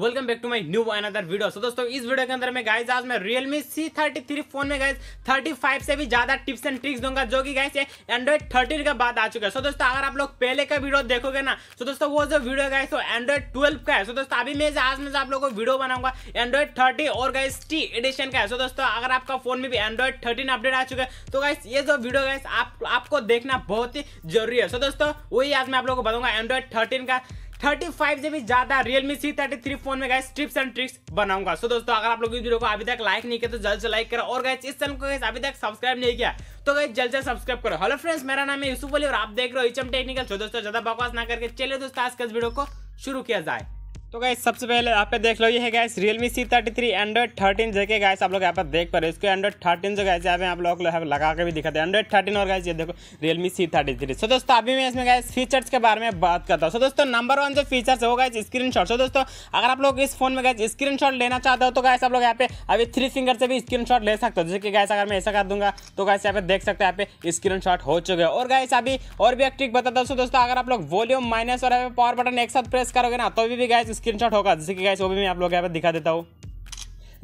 welcome back to my new another video so दोस्तों इस video के अंदर मैं गाइस आज मैं Realme C33 फोन में गाइस 35 से भी ज्यादा टिप्स एंड ट्रिक्स दूंगा जो कि गाइस एंड्रॉइड 13 का बाद आ चुका है सो so, दोस्तों अगर आप लोग पहले का वीडियो देखोगे ना सो तो so, दोस्तों वो जो वीडियो गाइस तो एंड्रॉइड 12 का है सो so, दोस्तों अभी मैं आज मैं आप लोगों को वीडियो बनाऊंगा एंड्रॉइड थर्टी और गाइस टी एडिशन का है सो दोस्तों अगर आपका फोन में भी एंड्रॉइड थर्टीन अपडेट आ चुका है तो गाइस ये जो वीडियो गाइस आप, आपको देखना बहुत ही जरूरी है सो दोस्तों वही आज मैं आप लोग को बताऊंगा एंड्रॉइड थर्टीन का थर्टी फाइव भी ज्यादा Realme C thirty three phone में गाइस टिप्स एंड ट्रिक्स बनाऊंगा सो दोस्तों अगर आप लोग इस वीडियो को अभी तक लाइक नहीं किया तो जल्द से लाइक करो और गाइस इस चैनल को गाइस अभी तक सब्सक्राइब नहीं किया तो गाइस जल्द से सब्सक्राइब करो हेलो फ्रेंड्स मेरा नाम है यूसुफ अली और आप देख रहे हो एचएम टेक्निकल सो दोस्तों ज्यादा बकवास ना करके चलिए दोस्तों आज के इस वीडियो को शुरू किया जाए तो गाइस सबसे पहले यहाँ पे देख लो ये है guys Realme C thirty three Android thirteen जगह गाइस आप लोग यहाँ पर देख पा रहे हो इसको एंड्रॉइड थर्टीन जो गाइस यहाँ पे आप लोग लगा के भी दिखाते हैं एंड्रॉइड थर्टीन और गाइस ये देखो Realme C thirty three so दोस्तों अभी मैं इसमें गाइस फीचर्स के बारे में बात करता हूँ सो दोस्तों नंबर वन जो फीचर्स है वो गाइस स्क्रीन शॉट सो दोस्तों अगर आप लोग इस फोन में गाइस स्क्रीन शॉट लेना चाहते हो तो गाइस आप लोग यहाँ पे अभी थ्री फिंगर से भी स्क्रीन शॉट ले सकते हो जैसे कि गैस अगर मैं ऐसा कर दूंगा तो गैस यहाँ पे देख सकते हैं यहाँ पे स्क्रीन शॉट हो चुके हैं और गैस अभी और भी एक ट्रिक बताता हूँ दोस्तों अगर आप लोग वॉल्यूम माइनस और पावर बटन एक साथ प्रेस करोगे ना तो भी गैस स्क्रीनशॉट होगा जैसे कि गाइस वो भी मैं आप लोग यहाँ पर दिखा देता हूँ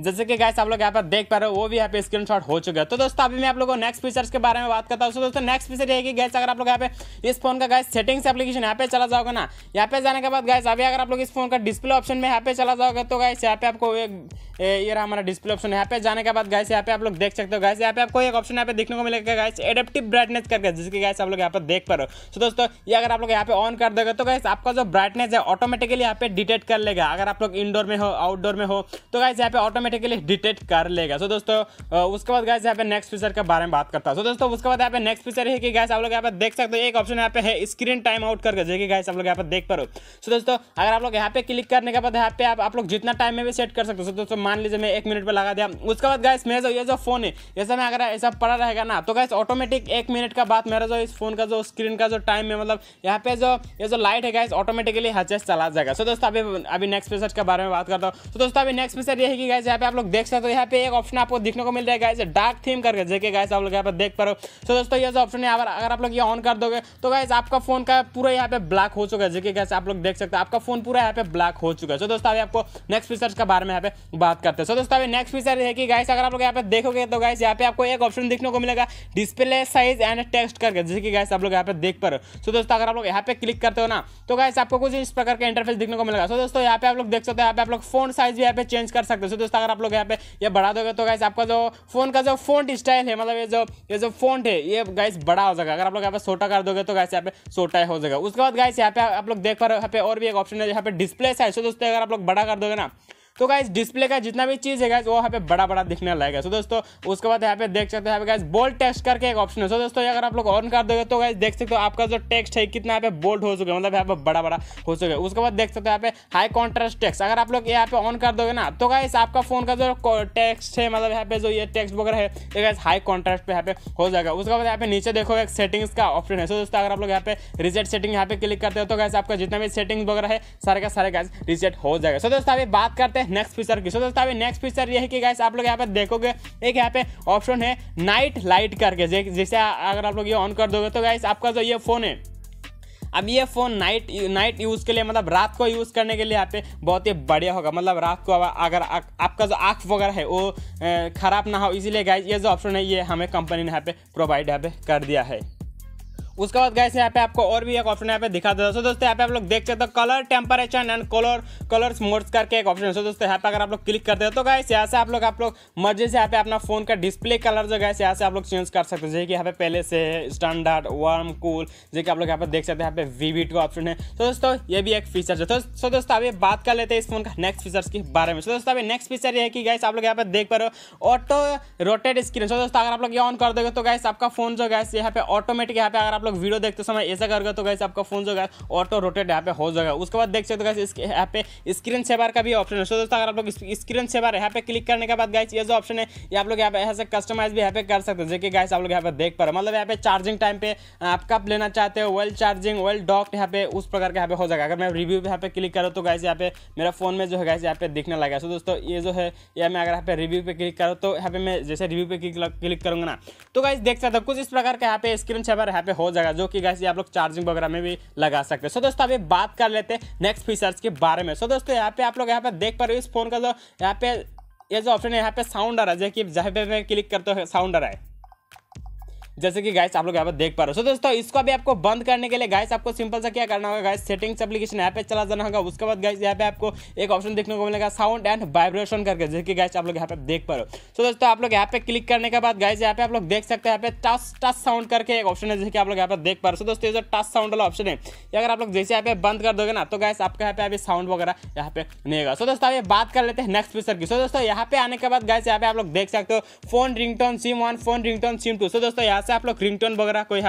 जैसे कि गाइस आप लोग यहाँ पर देख पा रहे हो वो भी यहाँ पे स्क्रीन हो चुका है तो दोस्तों अभी मैं आप लोगों को नेक्स्ट फीचर्स के बारे में बात करता हूँ दोस्तों नेक्स्ट फीचर ये गैस अगर आप लोग यहाँ पे इस फोन का गैस सेटिंग्स एप्लीकेशन यहाँ पे चला जाओगे ना यहाँ पे जाने के बाद गैस अभी अगर आप लोग इस फोन का डिस्प्ले ऑप्शन में यहाँ पे चला जाओगे तो गैस यहाँ पे आपको एक ये रहा हमारा डिस्प्ले ऑप्शन यहाँ पे जाने के बाद गैस यहाँ पे आप लोग देख सकते हो गैस यहाँ पे आपको एक ऑप्शन यहाँ पे देखने को मिलेगा गैस एडेप्टिव ब्राइटनेस करके जिसकी गैस आप लोग यहाँ पर देख पा रहे हो सो दोस्तों ये अगर आप लोग यहाँ पे ऑन कर देगा तो गैस आपका जो ब्राइटनेस है ऑटोमेटिकली यहाँ पे डिटेक्ट कर लेगा अगर आप लोग इंडोर में हो आउटडोर में हो तो गैस यहाँ पे ऑटोमेटिक ऑटोमेटिकली डिटेक्ट कर लेगा सो so, दोस्तों उसके बाद गैस यहाँ पे नेक्स्ट फीचर के बारे में बात करता हूँ so, दोस्तों उसके बाद यहाँ पे नेक्स्ट फीचर है कि गैस आप लोग यहाँ पे देख सकते हो एक ऑप्शन यहाँ पे है स्क्रीन टाइम आउट करके जो कि गैस आप लोग यहाँ पे देख पा रहे हो सो दोस्तों अगर आप लोग यहाँ पे क्लिक करने के बाद यहाँ पे आप लोग जितना टाइम में भी सेट कर सकते हो दोस्तों मान लीजिए मैं एक मिनट पर लगा दिया उसके बाद गैस मेरा जो ये जो फोन है जैसे मैं अगर ऐसा पड़ा रहेगा ना तो गैस ऑटोमेटिक एक मिनट का बाद मेरा जो इस फोन का जो स्क्रीन का जो टाइम है मतलब यहाँ पे जो ये जो लाइट है गैस ऑटोमेटिकली हचेस चला जाएगा सो दोस्तों अभी अभी नेक्स्ट फीचर के बारे में बात करता हूँ तो दोस्तों अभी नेक्स्ट फीचर ये है कि गैस यहाँ पे आप लोग देख सकते हो यहाँ पे एक ऑप्शन आपको देखने को मिल रहा है गाइस डार्क थीम करके जैसे गाइस आप लोग यहाँ पे देख पा रहे हो सो दोस्तों ये जो ऑप्शन है अगर आप लोग ये ऑन कर दोगे तो गाइस आपका फोन का पूरा यहाँ पे ब्लैक हो चुका है जैसे गाइस आप लोग देख सकते हैं आपका फोन पूरा यहाँ पे ब्लैक हो चुका है सो दोस्तों अभी आपको नेक्स्ट फीचर्स के बारे में यहाँ पे बात करते हैं सो दोस्तों अभी नेक्स्ट फीचर है कि गाइस अगर आप लोग यहाँ पे देखोगे तो गाइस यहाँ पे आपको एक ऑप्शन देखने को मिलेगा डिस्प्ले साइज एंड टेक्स्ट करके जैसे कि गाइस आप लोग यहाँ पे देख पा रहे हो सो दोस्तों अगर आप लोग यहाँ पे क्लिक करते हो ना तो गाइस आपको कुछ इस प्रकार का इंटरफेस देखने को मिलेगा सो दोस्तों यहाँ पे आप लोग देख सकते हो यहाँ पे आप लोग फोन साइज भी यहाँ पे चेंज कर सकते हो सो दोस्तों अगर आप लोग यहाँ पे ये बढ़ा दोगे तो गाइस आपका जो फोन का जो फोन स्टाइल है मतलब ये जो ये जो फोन है ये गाइस बड़ा हो जाएगा अगर आप लोग यहाँ पे छोटा कर दोगे तो गाइस यहाँ पे छोटा हो जाएगा उसके बाद गाइस यहाँ पे आप लोग देख पा रहे हो यहाँ पे और भी एक ऑप्शन है यहाँ पे डिस्प्ले साइज तो दोस्तों अगर आप लोग बड़ा कर दोगे ना तो गाइज डिस्प्ले का जितना भी चीज़ है गाइज वो यहाँ पे बड़ा बड़ा दिखने लगेगा सो दोस्तों उसके बाद यहाँ पे देख सकते हैं यहाँ गाइज बोल्ड टेक्स्ट करके एक ऑप्शन है सो दोस्तों अगर आप लोग ऑन कर दोगे तो गाइज देख सकते हो आपका जो टेक्स्ट है कितना यहाँ पे बोल्ड हो चुका है मतलब यहाँ पे बड़ा बड़ा हो चुका है उसके बाद देख सकते हो यहाँ पे हाई कॉन्ट्रास्ट टेक्स अगर आप लोग यहाँ पे ऑन कर दोगे ना तो गाइज आपका फोन का जो टेक्स्ट है मतलब यहाँ पे जो ये टेक्स्ट वगैरह है गाइज हाई कॉन्ट्रास्ट पे यहाँ पे हो जाएगा उसके बाद यहाँ पे नीचे देखो एक सेटिंग्स का ऑप्शन है सो दोस्तों अगर आप लोग यहाँ पे रिजेट सेटिंग यहाँ पे क्लिक करते हो तो गैस आपका जितना भी सेटिंग्स वगैरह है सारे का सारे गैस रिजेट हो जाएगा सो दोस्तों अभी बात करते हैं नेक्स्ट फीचर की सो दोस्तों अभी नेक्स्ट फीचर ये है कि गैस आप लोग यहाँ पर देखोगे एक यहाँ पे ऑप्शन है नाइट लाइट करके जैसे अगर आप लोग ये ऑन कर दोगे तो गैस आपका जो ये फ़ोन है अब ये फ़ोन नाइट नाइट यूज़ के लिए मतलब रात को यूज़ करने के लिए यहाँ पे बहुत ही बढ़िया होगा मतलब रात को अगर अगर आपका जो आँख वगैरह है वो ख़राब ना हो इसीलिए गाइज ये जो ऑप्शन है ये हमें कंपनी ने यहाँ पे प्रोवाइड यहाँ पे कर दिया है उसके बाद गैस यहाँ पे आपको और भी एक ऑप्शन यहाँ पे दिखा देता है दोस्तों यहाँ पे आप लोग देख सकते हो colour temperature and colour colours modes करके एक ऑप्शन है दोस्तों यहाँ पे अगर आप लोग क्लिक करते हो तो गैस यहाँ से आप लोग आप लोग मर्जी से यहाँ पे अपना फोन का डिस्प्ले कलर जो गैस यहाँ से आप लोग चेंज कर सकते हो जैसे कि यहाँ पे पहले से स्टैंडर्ड वार्म कूल जो कि आप लोग यहाँ पे देख सकते हैं यहाँ पे वीवीट का ऑप्शन है तो दोस्तों ये भी एक फीचर है तो दोस्तों अभी बात कर लेते हैं इस फोन का नेक्स्ट फीचर्स के बारे में दोस्तों अभी नेक्स्ट फीचर ये है कि गैस आप लोग यहाँ पे देख पा रहे हो ऑटो रोटेड स्क्रीन सो दोस्तों अगर आप लोग ये ऑन कर दोगे तो गैस आपका फोन जो गैस यहाँ पे ऑटोमेटिक यहाँ पे अगर आप लोग वीडियो देखते समय ऐसा करोगे तो गैस आपका फोन जो है ऑटो रोटेट यहाँ पे हो जाएगा उसके बाद देख सकते हो गैस इसके यहाँ पे स्क्रीन सेवर का भी ऑप्शन है सो दोस्तों अगर आप लोग स्क्रीन सेवर यहाँ पे क्लिक करने के बाद गैस ये जो ऑप्शन है ये आप लोग यहाँ पे ऐसे कस्टमाइज भी यहाँ पे कर सकते हो जैसे गैस आप लोग यहाँ पे देख पा रहे मतलब यहाँ पे चार्जिंग टाइम पे आप कब लेना चाहते हो वेल चार्जिंग वेल डॉक्ट यहाँ पे उस प्रकार का यहाँ पे हो जाएगा अगर मैं रिव्यू यहाँ पे क्लिक करूँ तो गैस यहाँ पे मेरा फोन में जो है गैस यहाँ पे दिखने लगा सो दोस्तों ये जो है या मैं अगर यहाँ पे रिव्यू पे क्लिक करूँ तो यहाँ पे मैं जैसे रिव्यू पे क्लिक करूँगा ना तो गैस देख सकते हो कुछ इस प्रकार का यहाँ पे स्क्रीन सेवर यहाँ पे हो जाए जाएगा जो कि गैस ये आप लोग चार्जिंग वगैरह में भी लगा सकते हैं सो दोस्तों अभी बात कर लेते हैं नेक्स्ट फीचर्स के बारे में सो दोस्तों यहाँ पे आप लोग यहाँ पे देख पा रहे हो इस फोन का जो यहाँ पे ये जो ऑप्शन है यहाँ पे साउंड आ रहा है जैसे कि जहाँ पे मैं क्लिक करते हो साउंड आ रहा है जैसे कि गाइस आप लोग यहाँ पर देख पा रहे हो so, दोस्तों इसको अभी आपको बंद करने के लिए गाइस आपको सिंपल सा क्या करना होगा गाइस सेटिंग्स एप्लीकेशन ऐप पे चला जाना होगा उसके बाद गाइस यहाँ पे आपको एक ऑप्शन देखने को मिलेगा साउंड एंड वाइब्रेशन करके जैसे कि गाइस आप लोग यहाँ पे देख पा रहे हो सो दोस्तों आप लोग यहाँ पे क्लिक करने के बाद गाइस यहाँ पे आप लोग देख सकते हैं यहाँ पे टच टच साउंड करके एक ऑप्शन है जैसे कि आप लोग यहाँ पे देख पा रहे हो दोस्तों जो टच साउंड वाला ऑप्शन है अगर आप लोग जैसे यहाँ पे बंद कर दोगे ना तो गाइस आपके यहाँ पे अभी साउंड वगैरह यहाँ पे नहीं होगा सो दोस्तों अभी बात कर लेते हैं नेक्स्ट फीचर की सो दोस्तों यहाँ पे आने के बाद गाइस यहाँ पे आप लोग देख सकते हो phone ringtone SIM one phone ringtone SIM two so दोस्तों यहाँ से आप लोग रिंगटोन वगैरह कोई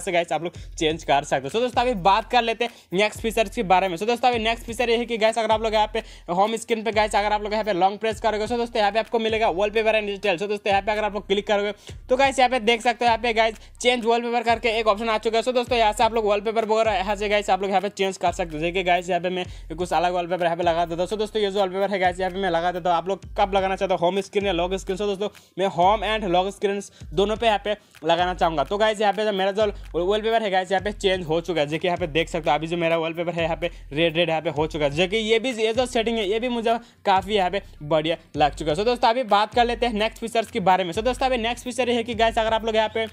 ऐसे गैस आप लोग चेंज कर सकते हो सो दोस्तों अभी बात कर लेते हैं नेक्स्ट फीचर के बारे में सो दोस्तों अभी नेक्स्ट फीचर ये कि गैस अगर आप लोग यहाँ पे होम स्क्रीन पे गैस अगर आप लोग यहाँ पे लॉन्ग प्रेस करोगे सो दोस्तों यहाँ पे आपको मिलेगा wallpaper and detail so दोस्तों यहाँ पे अगर आप लोग क्लिक करोगे तो गैस यहाँ पे देख सकते हो यहाँ पे गैस चेंज वॉल पेपर करके एक ऑप्शन आ चुका है सो दोस्तों यहाँ से आप लोग वॉल पेपर वगैरह यहाँ से गैस आप लोग यहाँ पे चेंज कर सकते हो जैसे गैस यहाँ पे मैं कुछ अलग वॉल पेपर यहाँ पे लगा देता हूँ सो दोस्तों ये जो वॉल पेपर है गैस यहाँ पे मैं लगा देता हूँ आप लोग कब लगाना चाहते हो होम स्क्रीन या लॉक स्क्रीन सो दोस्तों मैं होम एंड लॉक स्क्रीन दोनों पे यहाँ पे लगाना चाहूँगा तो गाइज यहाँ पे मेरा जो वॉल पेपर है गाइज यहाँ पे चेंज हो चुका है जो कि यहाँ पे देख सकते हो अभी जो मेरा वॉल पेपर है यहाँ पे रेड रेड यहाँ पे हो चुका है जो कि ये भी ये जो सेटिंग है ये भी मुझे काफ़ी यहाँ पे बढ़िया लग चुका है सो दोस्तों अभी बात कर लेते हैं नेक्स्ट फीचर्स के बारे में सो दोस्तों अभी नेक्स्ट फीचर ये है कि गाइज अगर आप लोग यहाँ पे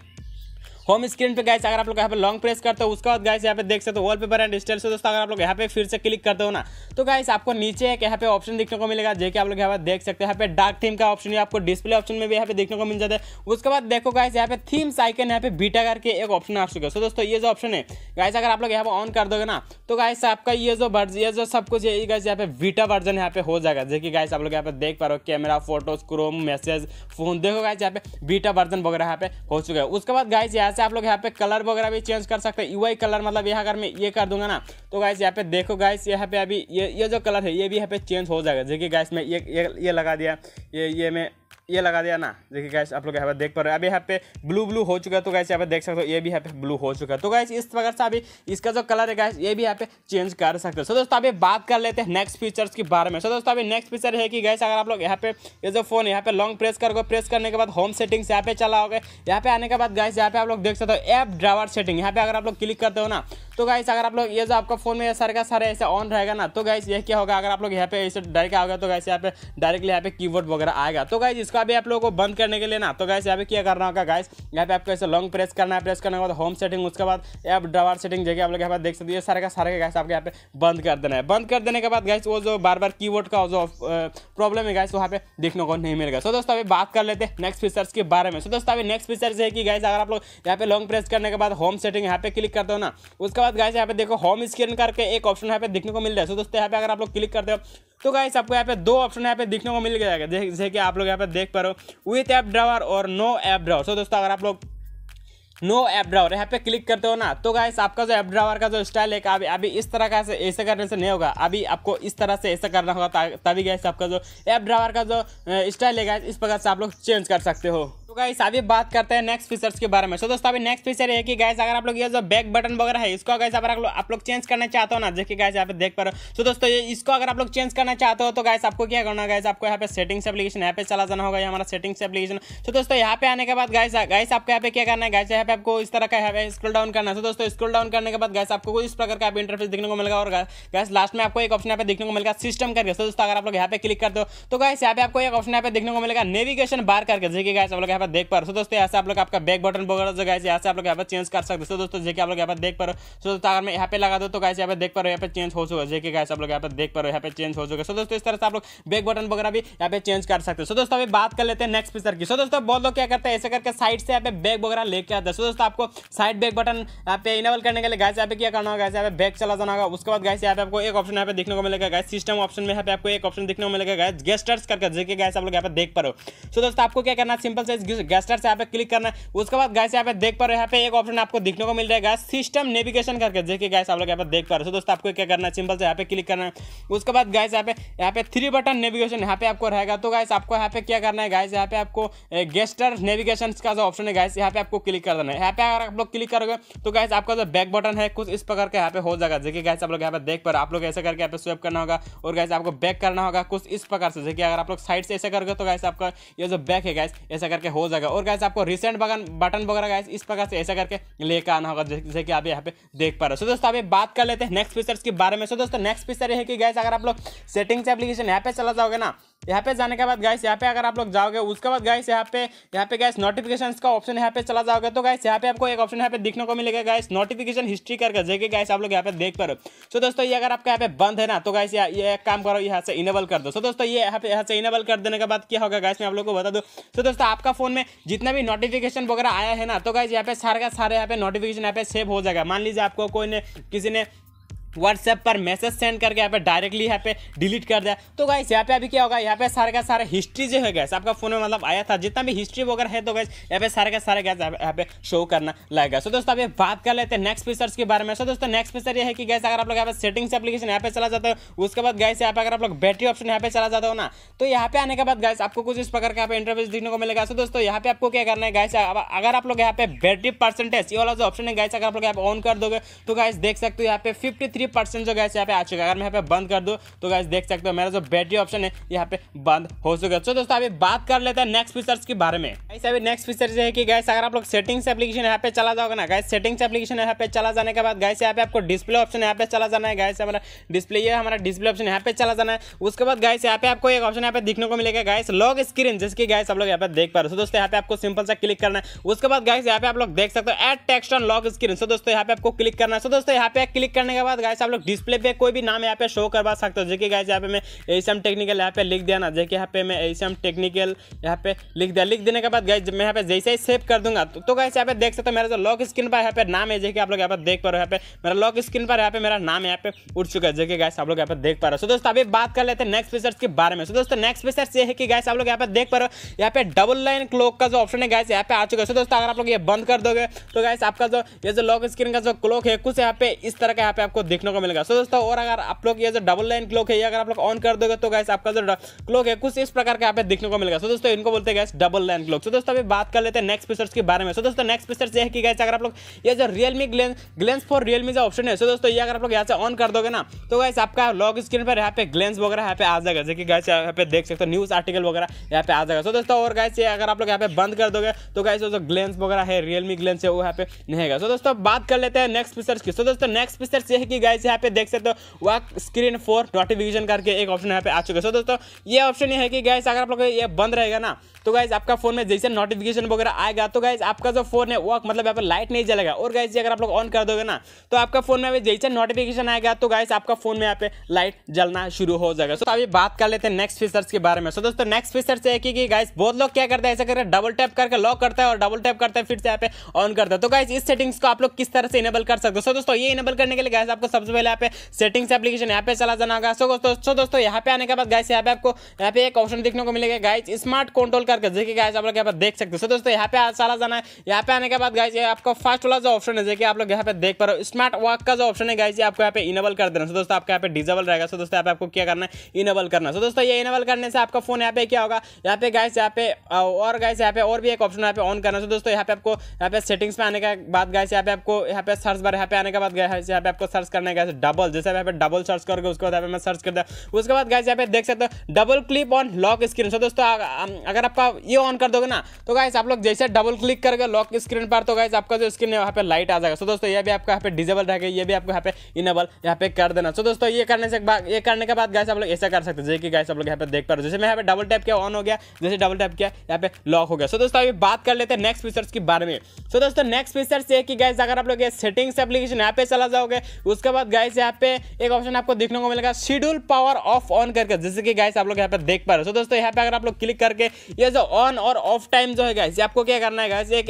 होम स्क्रीन पे गैस अगर आप लोग यहाँ पे लॉन्ग प्रेस करते हो उसके बाद गैस यहाँ पे देख सकते हो वॉल पेपर एंड स्टाइल दोस्तों अगर आप लोग यहाँ पे फिर से क्लिक करते हो ना तो गैस आपको नीचे एक यहाँ पे ऑप्शन देखने को मिलेगा जैसे आप लोग यहाँ पे देख सकते हैं यहाँ पे डार्क थीम का ऑप्शन आपको डिस्प्ले ऑप्शन में भी यहाँ पे देखने को मिल जाता है उसके बाद देखो गैस यहाँ पे थीम साइकिल यहाँ पे बीटा करके एक ऑप्शन आ चुका है सो दोस्तों ये जो ऑप्शन है गैस अगर आप लोग यहाँ पे ऑन कर दोगे ना तो गैस आपका ये जो ये जो सब कुछ है गैस यहाँ पे बीटा वर्जन यहाँ पे हो जाएगा जैसे गैस आप लोग यहाँ पे देख पा रहे हो camera photos Chrome message phone देखो गैस यहाँ पे बीटा वर्जन वगैरह यहाँ पे हो चुका है उसके बाद गैस यहाँ यहाँ से आप लोग यहाँ पे कलर वगैरह भी चेंज कर सकते हैं यूआई कलर मतलब यहाँ अगर मैं ये कर दूंगा ना तो गाइस यहाँ पे देखो गाइस यहाँ पे अभी ये ये जो कलर है ये भी यहाँ पे चेंज हो जाएगा देखिए गाइस मैं ये ये लगा दिया ये ये मैं ये लगा दिया ना देखिए गैस आप लोग यहाँ पर देख पा रहे हो अभी यहाँ पे ब्लू ब्लू हो चुका है तो गैस यहाँ पे देख सकते हो ये भी यहाँ पे ब्लू हो चुका है तो गैस इस प्रकार से अभी इसका जो कलर है गैस ये भी यहाँ पे चेंज कर सकते हो सो दोस्तों अभी बात कर लेते हैं नेक्स्ट फीचर्स के बारे में सो दोस्तों अभी नेक्स्ट फीचर है कि गैस अगर आप लोग यहाँ पे ये जो फोन यहाँ पे लॉन्ग प्रेस करोगे प्रेस करने के बाद होम सेटिंग्स यहाँ पे चलाओगे यहाँ पे आने के बाद गैस यहाँ पे आप लोग देख सकते हो ऐप ड्राइवर सेटिंग यहाँ पे अगर आप लोग क्लिक करते हो ना तो गाइस अगर आप लोग ये जो आपका फोन में सारे का सारे ऐसे ऑन रहेगा ना तो गाइस ये क्या होगा अगर आप लोग यहाँ पे ऐसे डायरेक्ट आओगे तो गाइस यहाँ पे डायरेक्टली यहाँ पे कीबोर्ड वगैरह आएगा तो गाइस इसका भी आप लोगों को बंद करने के लिए ना तो गाइस यहाँ पे क्या करना होगा गाइस यहाँ पे आपको ऐसे लॉन्ग प्रेस करना है प्रेस करने के बाद होम सेटिंग उसके बाद ऐप ड्रावर सेटिंग जगह आप लोग यहाँ पर देख सकते हैं सारे का सारे गैस आपको यहाँ पे बंद कर देना है बंद कर देने के बाद गैस वो जो बार बार की का जो प्रॉब्लम है गैस वहाँ पे देखने को नहीं मिलेगा सो दोस्तों अभी बात कर लेते हैं नेक्स्ट फीचर्स के बारे में सो दोस्तों अभी नेक्स्ट फीचर्स है कि गैस अगर आप लोग यहाँ पे लॉन्ग प्रेस करने के बाद होम सेटिंग यहाँ पे क्लिक करते हो ना उसके बाद बाद गाय यहाँ पे देखो होम स्क्रीन करके एक ऑप्शन यहाँ पे देखने को मिल रहा है सो दोस्तों यहाँ पे अगर आप लोग क्लिक करते हो तो गाय आपको यहाँ पे दो ऑप्शन यहाँ पे देखने को मिल जाएगा जैसे कि आप लोग यहाँ पे देख पा रहे हो विथ ऐप ड्रावर और नो ऐप ड्रावर सो दोस्तों अगर आप लोग नो ऐप ड्रावर यहाँ पे क्लिक करते हो ना तो गाइस आपका जो ऐप ड्रावर का जो स्टाइल है अभी अभी इस तरह का ऐसे करने से नहीं होगा अभी आपको इस तरह से ऐसा करना होगा तभी गाइस आपका जो ऐप ड्रावर का जो स्टाइल है गाइस इस प्रकार से आप लोग चेंज कर सकते हो तो गाइस अभी बात करते हैं नेक्स्ट फीचर्स के बारे में सो दोस्तों अभी नेक्स्ट फीचर है कि गाइस अगर आप लोग ये जो बैक बटन वगैरह है इसको गाइस अगर आप लोग चेंज करना चाहते हो ना देखिए गाइस यहाँ पे देख पा रहे हो सो दोस्तों ये इसको अगर आप लोग चेंज करना चाहते हो तो गाइस आपको क्या करना गाइस आपको यहाँ पे सेटिंग्स एप्लीकेशन यहाँ पे चला जाना होगा हमारा सेटिंग्स एप्लीकेशन सो दोस्तों यहाँ पे आने के बाद गाइस गाइस आपको यहाँ पे क्या करना है गाइस यहाँ पे आपको इस तरह का यहाँ पे स्क्रॉल डाउन करना है दोस्तों स्क्रॉल डाउन करने के बाद गाइस आपको इस प्रकार का इंटरफेस देखने को मिलेगा और गाइस लास्ट में आपको एक ऑप्शन यहाँ पे देखने को मिलेगा सिस्टम करके सो दोस्तों अगर आप लोग यहाँ पे क्लिक कर दो तो गाइस यहाँ पे आपको एक ऑप्शन यहाँ पे देखने को मिलेगा नेविगेशन बार करके देखिए गाइस आप लोग यहाँ पर देख पा रहे दोस्तों यहाँ से आप लोग आपका बैक बटन वगैरह जो गाइस यहाँ से आप लोग यहाँ पर चेंज कर सकते हो दोस्तों जैसे आप लोग यहाँ पर देख पा रहे हो अगर मैं यहाँ पे लगा दो तो गाइस यहाँ पर देख पा रहे हो यहाँ पे चेंज हो चुका जैसे गाइस आप लोग यहाँ पर देख पा रहे हो यहाँ पे चेंज हो चुका सो दोस्तों इस तरह से आप लोग बैक बटन वगैरह भी यहाँ पे चेंज कर सकते हो सो दोस्तों अभी बात कर लेते हैं नेक्स्ट फीचर की सो दोस्तों बहुत लोग क्या करते हैं ऐसे करके साइड से यहाँ पे बैक वगैरह लेके आते हैं दोस्तों आपको साइड बैक बटन यहाँ पे इनेबल करने के लिए गाइस यहाँ पे क्या करना होगा यहाँ पे बैक चला जाना होगा उसके बाद गाइस यहाँ पे आपको एक ऑप्शन यहाँ पे देखने को मिलेगा गाइस सिस्टम ऑप्शन में यहाँ पे आपको एक ऑप्शन देखने को मिलेगा गाइस गेस्टर्स करके जैसे गाइस आप लोग यहाँ पे देख पा रहे हो सो दोस्तों आपको क्या करना सिंपल से गेस्टर से यहाँ पे क्लिक करना है उसके बाद गैस यहाँ पे देख पा रहे यहाँ पे एक ऑप्शन आपको देखने को मिल रहा है गैस सिस्टम नेविगेशन करके देखिए गैस आप लोग यहाँ पर देख पा रहे हो दोस्तों आपको क्या करना है सिंपल से यहाँ पे क्लिक करना है उसके बाद गैस यहाँ पे यहाँ पे थ्री बटन नेविगेशन यहाँ पे आपको रहेगा तो गैस आपको यहाँ पे क्या करना है गैस यहाँ पे आपको गेस्टर नेविगेशन का जो ऑप्शन है गैस यहाँ पे आपको क्लिक कर देना है यहाँ पे अगर आप लोग क्लिक करोगे तो गैस आपका जो बैक बटन है कुछ इस प्रकार के यहाँ पे हो जाएगा देखिए गैस आप लोग यहाँ पे देख पा रहे आप लोग ऐसे करके यहाँ पे स्वेप करना होगा और गैस आपको बैक करना होगा कुछ इस प्रकार से देखिए अगर आप लोग साइड से ऐसे करोगे तो गैस आपका ये जो बैक है गैस ऐसा करके हो हो जाएगा और गैस आपको रिसेंट बगन बटन वगैरह गैस इस प्रकार से ऐसा करके लेकर आना होगा जैसे कि आप यहाँ पे देख पा रहे हो सो दोस्तों अभी बात कर लेते हैं नेक्स्ट फीचर्स के बारे में सो दोस्तों नेक्स्ट फीचर ये है कि गैस अगर आप लोग सेटिंग्स एप्लीकेशन यहाँ पे चला जाओगे ना यहाँ पे जाने के बाद गाइस यहाँ पे अगर आप लोग जाओगे उसके बाद गाइस यहाँ पे यहाँ पे गाइस नोटिफिकेशन का ऑप्शन यहाँ पे चला जाओगे तो गाइस यहाँ पे आपको एक ऑप्शन यहाँ पे देखने को मिलेगा गाइस नोटिफिकेशन हिस्ट्री करके जगह गाइस आप लोग यहाँ पे देख पा रहे सो दोस्तों ये अगर आपका यहाँ पे बंद है ना तो गाइस ये एक काम करो यहाँ से इनेबल कर दो सो दोस्तों ये यहाँ पे यहाँ से इनेबल कर देने के बाद क्या होगा गाइस मैं आप लोग को बता दो सो दोस्तों आपका फोन में जितना भी नोटिफिकेशन वगैरह आया है ना तो गाइस यहाँ पे सारे का सारे यहाँ पे नोटिफिकेशन यहाँ पे सेव हो जाएगा मान लीजिए आपको कोई ने किसी ने व्हाट्सएप पर मैसेज सेंड करके यहाँ पे डायरेक्टली यहाँ पे डिलीट कर दिया तो गाइस यहाँ पे अभी क्या होगा यहाँ पे सारे का सारा हिस्ट्री जो है गैस आपका फोन में मतलब आया था जितना भी हिस्ट्री वगैरह है तो गैस यहाँ पे सारे का सारे गैस यहाँ पे शो करना लगेगा सो दोस्तों अभी बात कर लेते हैं नेक्स्ट फीचर्स के बारे में सो दोस्तों नेक्स्ट फीचर ये है कि गैस अगर आप लोग यहाँ पे सेटिंग्स एप्लीकेशन यहाँ पे चला जाता है उसके बाद गैस यहाँ पे अगर आप लोग बैटरी ऑप्शन यहाँ पे चला जाता हो ना तो यहाँ पे आने के बाद गैस आपको कुछ इस प्रकार का यहाँ पे इंटरव्यूज देखने को मिलेगा सो दोस्तों यहाँ पे आपको क्या करना है गैस अगर आप लोग यहाँ पे बैटरी परसेंटेज ये वाला जो ऑप्शन है गैस अगर आप लोग यहाँ पे ऑन कर दोगे तो गैस देख सकते हो यहाँ पे फिफ्टी थ्री परसेंट जो गैस यहाँ पे आ चुका है अगर मैं यहाँ पे बंद कर दूँ तो गैस देख सकते हो मेरा जो बैटरी ऑप्शन है यहाँ पे बंद हो चुका है तो दोस्तों अभी बात कर लेते हैं नेक्स्ट फीचर्स के बारे में ऐसे अभी नेक्स्ट फीचर्स है कि गैस अगर आप लोग सेटिंग्स एप्लीकेशन यहाँ पे चला जाओगे ना गैस सेटिंग्स एप्लीकेशन यहाँ पे चला जाने के बाद गैस यहाँ पे आपको डिस्प्ले ऑप्शन यहाँ पे चला जाना है गैस हमारा डिस्प्ले ये हमारा डिस्प्ले ऑप्शन यहाँ पे चला जाना है उसके बाद गैस यहाँ पे आपको एक ऑप्शन यहाँ पे दिखने को मिलेगा गैस लॉक स्क्रीन जिसकी गैस आप लोग यहाँ पे देख पा रहे हो दोस्तों यहाँ पे आपको सिंपल सा क्लिक करना है उसके बाद गैस यहाँ पे आप लोग देख सकते हो add text on lock screen so दोस्तों यहाँ पे आपको क्लिक करना है सो दोस्तों यहाँ पे क्लिक करने के बाद गाइस आप लोग डिस्प्ले पे कोई भी नाम यहाँ पे शो करवा सकते हो जैसे गाइस यहाँ पे मैं एशियम टेक्निकल यहाँ पे लिख दिया ना जैसे यहाँ पे मैं एशियम टेक्निकल यहाँ पे लिख दिया लिख देने के बाद गाइस मैं यहाँ पे जैसे ही सेव कर दूंगा तो, तो गाइस यहाँ पे देख सकते हो मेरा जो लॉक स्क्रीन पर यहाँ पे नाम है जैसे आप लोग यहाँ पर देख पा रहे हो यहाँ पे मेरा लॉक स्क्रीन पर यहाँ पे मेरा नाम यहाँ पे उठ चुका है जैसे गाइस आप लोग यहाँ पर देख पा रहे हो दोस्तों अभी बात कर लेते हैं नेक्स्ट फीचर्स के बारे में सो दोस्तों नेक्स्ट फीचर्स ये है कि गाइस आप लोग यहाँ पे देख पा रहे हो यहाँ पे डबल लाइन क्लॉक का जो ऑप्शन है गाइस यहाँ पे आ चुका है दोस्तों अगर आप लोग ये बंद कर दोगे तो गाइस आपका जो ये जो लॉक स्क्रीन का जो क्लॉक है कुछ यहाँ पे इस तरह का यहाँ पे आपको दिख देखने को मिलेगा सो दोस्तों और अगर आप लोग ये जो डबल लाइन क्लॉक है ये अगर आप लोग ऑन कर दोगे तो गैस आपका जो क्लॉक है कुछ इस प्रकार का यहाँ पे देखने को मिलेगा सो दोस्तों इनको बोलते guys double line clock so दोस्तों अभी बात कर लेते हैं नेक्स्ट फीचर्स के बारे में सो दोस्तों नेक्स्ट फीचर्स ये है कि गैस अगर आप लोग ये जो रियलमी ग्लेंस फॉर रियलमी जो ऑप्शन है सो दोस्तों ये अगर आप लोग यहाँ से ऑन कर दोगे ना तो गैस आपका लॉक स्क्रीन पर यहाँ पे ग्लेंस वगैरह यहाँ पे आ जाएगा जैसे कि गैस यहाँ पे देख सकते हो न्यूज़ आर्टिकल वगैरह यहाँ पे आ जाएगा सो दोस्तों और गैस ये अगर आप लोग यहाँ पे बंद कर दोगे तो गैस जो ग्लेंस वगैरह है रियलमी ग्लेंस है वो यहाँ पे नहीं है सो दोस्तों बात कर लेते हैं नेक्स्ट फीचर्स की सो दोस्तों नेक्स्ट फीचर्स ये है कि गाइस यहाँ पे देख सकते हो वर्क स्क्रीन फोर नोटिफिकेशन करके एक ऑप्शन यहाँ पे आ चुका है सो दोस्तों ये ऑप्शन ये है कि गाइस अगर आप लोग ये बंद रहेगा ना तो गाइस आपका फोन में जैसे नोटिफिकेशन वगैरह आएगा तो गाइस आपका जो फोन है वो मतलब यहाँ पर लाइट नहीं जलेगा और गाइस अगर आप लोग ऑन कर दोगे ना तो आपका फोन में जैसे नोटिफिकेशन आएगा तो गाइस आपका फोन में यहाँ पे लाइट जलना शुरू हो जाएगा सो तो अभी बात कर लेते हैं नेक्स्ट फीचर्स के बारे में सो दोस्तों नेक्स्ट फीचर्स है कि, गाइस बहुत लोग क्या करते हैं ऐसा करके डबल टैप करके लॉक करता है और डबल टैप करता है फिर से यहाँ पे ऑन करता है तो गाइस इस सेटिंग्स को आप लोग किस तरह से इनेबल कर सकते हो सो दोस्तों ये इनेबल करने के लिए गाइस आपको सबसे पहले यहाँ पे सेटिंग्स एप्लीकेशन यहाँ पे चला जाना होगा सो दोस्तों सो दोस्तों यहाँ पे आने के बाद गाइस यहाँ पे आपको यहाँ पे एक ऑप्शन देखने को मिलेगा गाइस स्मार्ट कंट्रोल करके देखिए गाइस आप लोग यहाँ पर देख सकते हो सो दोस्तों यहाँ पे चला जाना है यहाँ पे आने के बाद गाइस आपका फर्स्ट वाला जो ऑप्शन है देखिए आप लोग यहाँ पे देख पा रहे हो स्मार्ट वर्क का जो ऑप्शन है गाइस आपको यहाँ पे इनेबल कर देना सो दोस्तों आपका यहाँ पे डिजेबल रहेगा सो दोस्तों यहाँ पे आपको क्या करना है इनेबल करना सो दोस्तों ये इनेबल करने से आपका फोन यहाँ पे क्या होगा यहाँ पे गाइस यहाँ पे और गाइस यहाँ पे और भी एक ऑप्शन यहाँ पे ऑन करना सो दोस्तों यहाँ पे आपको यहाँ पे सेटिंग्स में आने के बाद गाइस यहाँ पे आपको यहाँ पे सर्च बार यहाँ पे आने के बाद यहाँ पे आपको सर्च करना करना कैसे डबल जैसे यहाँ पे डबल सर्च करोगे उसके बाद यहाँ पे मैं सर्च कर दिया उसके बाद गाइस यहाँ पे देख सकते हो double click on lock screen so दोस्तों अगर आपका ये ऑन कर दोगे ना तो गाइस आप लोग जैसे डबल क्लिक करके लॉक स्क्रीन पर तो गाइस आपका जो स्क्रीन है वहाँ पे लाइट आ जाएगा सो दोस्तों ये भी आपका यहाँ पे डिजेबल रहेगा ये भी आपको यहाँ पे इनेबल यहाँ पे कर देना सो दोस्तों ये करने से ये करने के बाद गाइस आप लोग ऐसा कर सकते जैसे कि गाइस आप लोग यहाँ पे देख पा रहे हो जैसे मैं यहाँ पे डबल टैप किया ऑन हो गया जैसे डबल टैप किया यहाँ पे लॉक हो गया सो दोस्तों अभी बात कर लेते हैं नेक्स्ट फीचर्स के बारे में सो दोस्तों नेक्स्ट फीचर्स ये कि गाइस अगर आप लोग ये सेटिंग्स एप्लीकेशन यहाँ पे चला जाओगे उसके बाद बाद गाइस यहाँ पे एक ऑप्शन आपको देखने को मिलेगा शेड्यूल पावर ऑफ ऑन करके जैसे कि गाइस आप लोग यहाँ पे देख पा रहे हो दोस्तों यहाँ पे अगर आप लोग क्लिक करके ये जो ऑन और ऑफ टाइम जो है गाइस आपको क्या करना है गाइस एक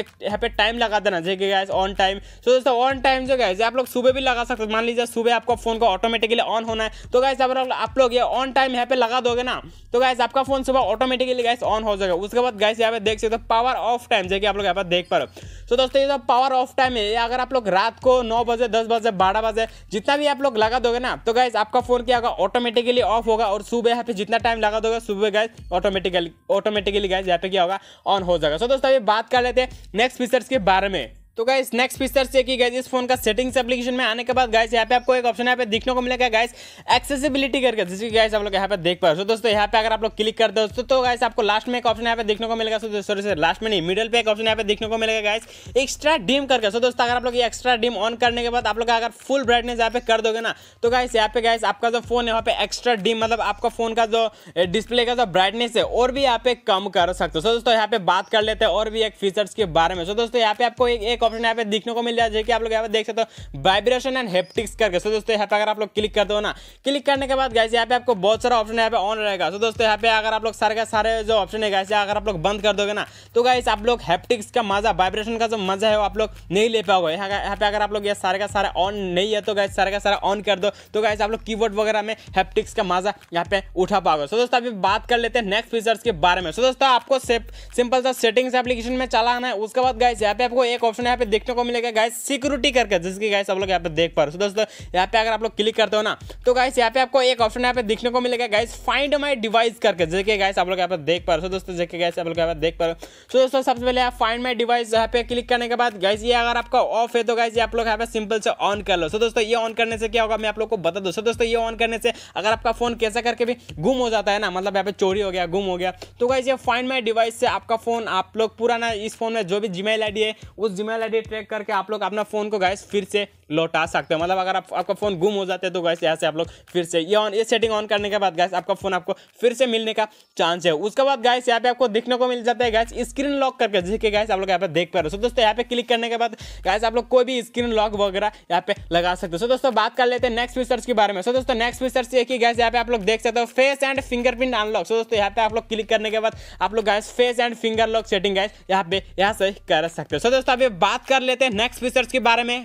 एक यहाँ पे टाइम लगा देना जैसे गाइस ऑन टाइम सो दोस्तों ऑन टाइम जो गाइस आप लोग सुबह भी लगा सकते मान लीजिए सुबह आपको फोन को ऑटोमेटिकली ऑन होना है तो गाइस अगर आप लोग ये ऑन टाइम यहाँ पे लगा दोगे ना तो गाइस आपका फोन सुबह ऑटोमेटिकली गाइस ऑन हो जाएगा उसके बाद गाइस यहाँ पे देख सकते हो पावर ऑफ टाइम जैसे आप लोग यहाँ पर देख पा रहे हो सो दोस्तों ये जो पावर ऑफ टाइम है अगर आप लोग रात को नौ बजे दस बजे बारह आवाज़ है जितना भी आप लोग लगा दोगे ना तो गैस आपका फोन क्या होगा ऑटोमेटिकली ऑफ होगा और सुबह यहाँ पे जितना टाइम लगा दोगे सुबह गैस ऑटोमेटिकली ऑटोमेटिकली गाइज यहाँ पे क्या होगा ऑन हो जाएगा सो दोस्तों अभी बात कर लेते हैं नेक्स्ट फीचर्स के बारे में तो गाइस नेक्स्ट फीचर से कि गाइस इस फोन का सेटिंग्स एप्लीकेशन में आने के बाद गाइस यहाँ पे आपको एक ऑप्शन यहाँ पे देखने को मिलेगा गाइस एक्सेसिबिलिटी करके जिसकी गाइस आप लोग यहाँ पे देख पा रहे हो दोस्तों यहाँ पे अगर आप लोग क्लिक करते दो तो, तो गाइस आपको लास्ट में एक ऑप्शन यहाँ पे देखने को मिलेगा सॉरी सर लास्ट में नहीं मिडल पे एक ऑप्शन यहाँ पे देखने को मिलेगा गाइस एक्स्ट्रा डिम करके सो दोस्तों अगर आप लोग एक्स्ट्रा डिम ऑन करने के बाद आप लोग अगर फुल ब्राइटनेस यहाँ पे कर दोगे ना तो गाइस यहाँ पे गाइस आपका जो फोन है वहाँ पे एक्स्ट्रा डिम मतलब आपका फोन का जो डिस्प्ले का जो ब्राइटनेस है और भी यहाँ पे कम कर सकते हो सो दोस्तों यहाँ पे बात कर लेते हैं और भी एक फीचर्स के बारे में सो दोस्तों यहाँ पे आपको एक एक ऑप्शन यहाँ पे देखने को मिल जाए कि आप लोग यहाँ पे देख सकते हो वाइब्रेशन एंड हेप्टिक्स करके सो दोस्तों यहाँ पे अगर आप लोग क्लिक कर दो ना क्लिक करने के बाद गैस यहाँ पे आपको बहुत सारा ऑप्शन यहाँ पे ऑन रहेगा सो दोस्तों यहाँ पे अगर आप लोग सारे का सारे जो ऑप्शन है गैस अगर आप लोग बंद कर दोगे ना तो गैस आप लोग हैप्टिक्स का मजा वाइब्रेशन का जो मजा है वो आप लोग नहीं ले पाओगे यहाँ पे अगर आप लोग ये सारे का सारा ऑन नहीं है तो गैस सारे का सारा ऑन कर दो तो गैस आप लोग कीबोर्ड वगैरह में हैप्टिक्स का मजा यहाँ पे उठा पाओगे सो दोस्तों अभी बात कर लेते हैं नेक्स्ट फीचर्स के बारे में सो दोस्तों आपको सिंपल सा सेटिंग्स एप्लीकेशन में चलाना है उसके बाद गैस यहाँ पे आपको एक ऑप्शन यहाँ पे देखने को मिलेगा गाइस सिक्योरिटी करके जिसकी गाइस आप लोग यहाँ पे देख पा रहे हो दोस्तों यहाँ पे अगर आप लोग क्लिक करते हो ना तो गाइस यहाँ पे आपको एक ऑप्शन यहाँ पे देखने को मिलेगा गाइस फाइंड माई डिवाइस करके जैसे गाइस आप लोग यहाँ पे देख पा रहे हो दोस्तों जैसे गाइस आप लोग यहाँ पे देख पा रहे हो दोस्तों सबसे पहले आप फाइंड माई डिवाइस यहाँ पे क्लिक करने के बाद गाइस ये अगर आपका ऑफ है तो गाइस ये आप लोग यहाँ पे सिंपल से ऑन कर लो सो दोस्तों ये ऑन करने से क्या होगा मैं आप लोग को बता दूँ सो दोस्तों ये ऑन करने से अगर आपका फोन कैसा करके भी गुम हो जाता है ना मतलब यहाँ पे चोरी हो गया गुम हो गया तो गाइस ये फाइंड माई डिवाइस से आपका फोन आप लोग पुराना इस फोन में जो भी जीमेल आई है उस जीमेल ईमेल आईडी ट्रैक करके आप लोग अपना फोन को गैस फिर से लौटा सकते हो मतलब अगर आप, आपका फोन गुम हो जाता है तो गैस यहाँ से आप लोग फिर से ये ऑन ये सेटिंग ऑन करने के बाद गैस आपका फोन आपको फिर से मिलने का चांस है उसके बाद गैस यहाँ पे आपको देखने को मिल जाता है गैस स्क्रीन लॉक करके जिसके गैस आप लोग यहाँ पे देख पा रहे हो सो दोस्तों यहाँ पे क्लिक करने के बाद गैस आप लोग कोई भी स्क्रीन लॉक वगैरह यहाँ पे लगा सकते हो सो दोस्तों बात कर लेते हैं नेक्स्ट फीचर्स के बारे में सो दोस्तों नेक्स्ट फीचर्स ये कि गैस यहाँ पे आप लोग देख सकते हो face and fingerprint unlock so दोस्तों यहाँ पे आप लोग क्लिक करने के बाद आप लोग guys face and finger lock setting guys यहाँ पे यहाँ से कर सकते हो सो दोस्तों अभी बात बात कर लेते हैं नेक्स्ट फीचर्स के बारे में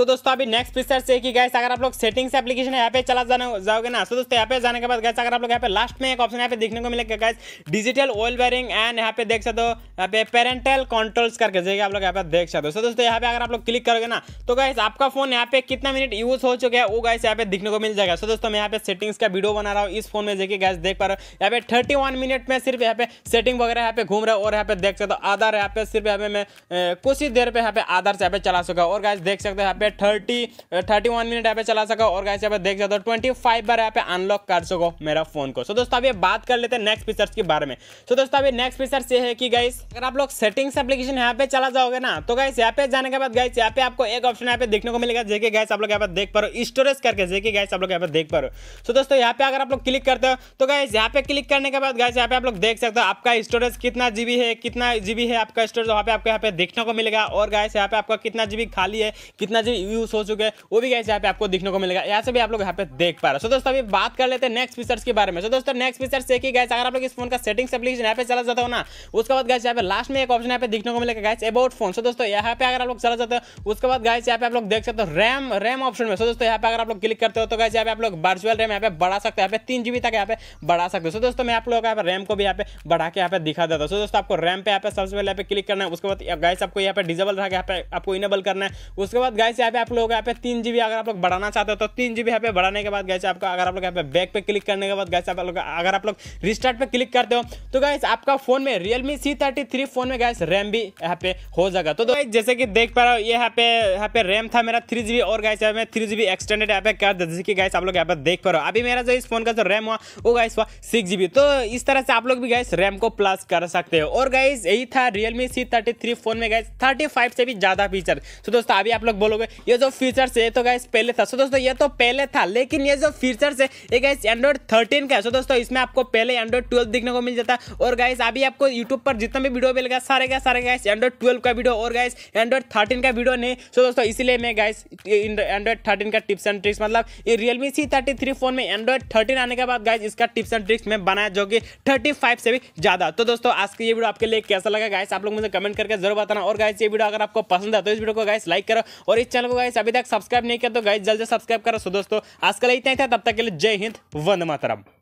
तो दोस्तों अभी नेक्स्ट फीचर से कि गैस अगर आप लोग सेटिंग्स एप्लीकेशन यहाँ पे चला जाने जाओगे ना तो दोस्तों यहाँ पे जाने के बाद गैस अगर आप लोग यहाँ पे लास्ट में एक ऑप्शन यहाँ पे देखने को मिलेगा guys digital wellbeing and यहाँ पे देख सकते हो यहाँ पे पेरेंटल कंट्रोल्स करके जगह आप लोग यहाँ पे देख सकते हो दोस्तों यहाँ पे अगर आप लोग क्लिक करोगे ना तो गैस आपका फोन यहाँ पे कितना मिनट यूज हो चुका है वो गैस यहाँ पे देखने को मिल जाएगा सो दोस्तों मैं यहाँ पे सेटिंग्स का वीडियो बना रहा हूँ इस फोन में देखिए गैस देख पा रहे हो यहाँ पे थर्टी मिनट में सिर्फ यहाँ पे सेटिंग वगैरह यहाँ पे घूम रहे है और यहाँ पे देख सकते हो आधार यहाँ पे सिर्फ यहाँ पे मैं कुछ ही देर पे यहाँ पे आधार से यहाँ पे चला चुका और गैस देख सकते हो यहाँ पे थर्टी थर्टी वन मिनट यहाँ पे चला सको और गाइस यहाँ पे देख सकते हो ट्वेंटी फाइव बार यहाँ पे अनलॉक कर सको मेरा फोन को सो दोस्तों अभी बात कर लेते हैं नेक्स्ट फीचर्स के बारे में सो दोस्तों अभी नेक्स्ट फीचर्स ये है कि गाइस अगर आप लोग सेटिंग्स एप्लीकेशन यहाँ पे चला जाओगे ना तो गाइस यहाँ पे जाने के बाद गाइस यहाँ पे आपको एक ऑप्शन यहाँ पे देखने को मिलेगा जेके गैस आप लोग यहाँ पर देख पा रहे हो स्टोरेज करके जेके गैस आप लोग यहाँ पर देख पा रहे हो सो दोस्तों यहाँ पे अगर आप लोग क्लिक करते हो तो गाइस यहाँ पे क्लिक करने के बाद गाइस यहाँ पे आप लोग देख सकते हो आपका स्टोरेज कितना जीबी है कितना जीबी है आपका स्टोरेज वहाँ पे आपको यहाँ पे देखने को मिलेगा और गाइस यहाँ पे आपका कितना जीबी खाली है कितना जीबी यूज हो चुके हैं वो भी गैस यहाँ पे आपको देखने को मिलेगा यहाँ से भी आप लोग यहाँ पे देख पा रहे हो दोस्तों अभी बात कर लेते हैं नेक्स्ट फीचर्स के बारे में दोस्तों नेक्स्ट फीचर्स देखिए गैस अगर आप लोग इस फोन का सेटिंग एप्लीकेशन यहाँ पे चला जाता हो ना उसके बाद गैस यहाँ पे लास्ट में एक ऑप्शन यहाँ पे देखने को मिलेगा गैस अबाउट फोन सो दोस्तों यहाँ पे अगर आप लोग चला जाते हो उसके बाद गैस यहाँ पे आप लोग देख सकते हो रैम रैम ऑप्शन में सो दोस्तों यहाँ पे अगर आप लोग क्लिक करते हो तो गैस यहाँ पे आप लोग वर्चुअल रैम यहाँ पे बढ़ा सकते हो यहाँ पे तीन जीबी तक यहाँ पे बढ़ा सकते हो सो दोस्तों मैं आप लोगों का रैम को भी यहाँ पे बढ़ा के यहाँ पे दिखा देता हूँ सो दोस्तों आपको रैम पे यहाँ पे सबसे पहले यहाँ पे क्लिक करना है उसके बाद गैस आपको यहाँ पे डिजेबल रहा है आपको इनेबल करना है उसके बाद गैस यहाँ पे आप लोग यहाँ पे तीन जीबी अगर आप लोग बढ़ाना चाहते हो तो तीन जीबी यहाँ पे बढ़ाने के बाद गैस आपको अगर आप लोग यहाँ पे बैक पे क्लिक करने के बाद गैस आप लोग अगर आप लोग रिस्टार्ट पे क्लिक करते हो तो गैस आपका फोन में Realme C thirty three phone में गैस रैम भी यहाँ पे हो जाएगा तो गाइस जैसे कि देख पा रहा हूँ ये यहाँ पे यहाँ पे रैम था मेरा थ्री जीबी और गैस मैं थ्री जीबी एक्सटेंडेड यहाँ पे कर दे जैसे कि गैस आप लोग यहाँ पे देख पा रहे हो अभी मेरा जो इस फोन का जो रैम हुआ वो गैस हुआ सिक्स जीबी तो इस तरह से आप लोग भी गैस रैम को प्लस कर सकते हो और गाइस यही था Realme C thirty three phone में गैस थर्टी फाइव से भी ज़्यादा फीचर तो दोस्तों अभी आप लोग बोलोगे ये जो फीचर्स है तो गाइस पहले था सो दोस्तों ये तो पहले था लेकिन ये जो फीचर्स है ये गाइस एंड्रॉइड थर्टीन का है सो दोस्तों इसमें आपको पहले एंड्रॉइड ट्वेल्व देखने को मिल जाता है और गाइस अभी आपको यूट्यूब पर जितना भी वीडियो मिलेगा सारे का सारे गाइस एंड्रॉइड ट्वेल्व का वीडियो और गाइस एंड्रॉइड थर्टीन का वीडियो नहीं सो दोस्तों इसलिए मैं गाइस एंड्रॉइड थर्टीन का टिप्स एंड ट्रिक्स मतलब ये Realme C thirty three phone में एंड्रॉइड थर्टीन आने के बाद गाइस इसका टिप्स एंड ट्रिक्स में बनाया जो कि थर्टी फाइव से भी ज़्यादा तो दोस्तों आज की ये वीडियो आपके लिए कैसा लगा गाइस आप लोग मुझे कमेंट करके जरूर बताना और गाइस ये वीडियो अगर आपको पसंद है तो इस वीडियो को गाइस लाइक करो और इस चैनल को गाइस अभी तक सब्सक्राइब नहीं किया तो गाइस जल्द से सब्सक्राइब करो सो दोस्तों आज कल इतना ही था तब तक के लिए जय हिंद वंद मातरम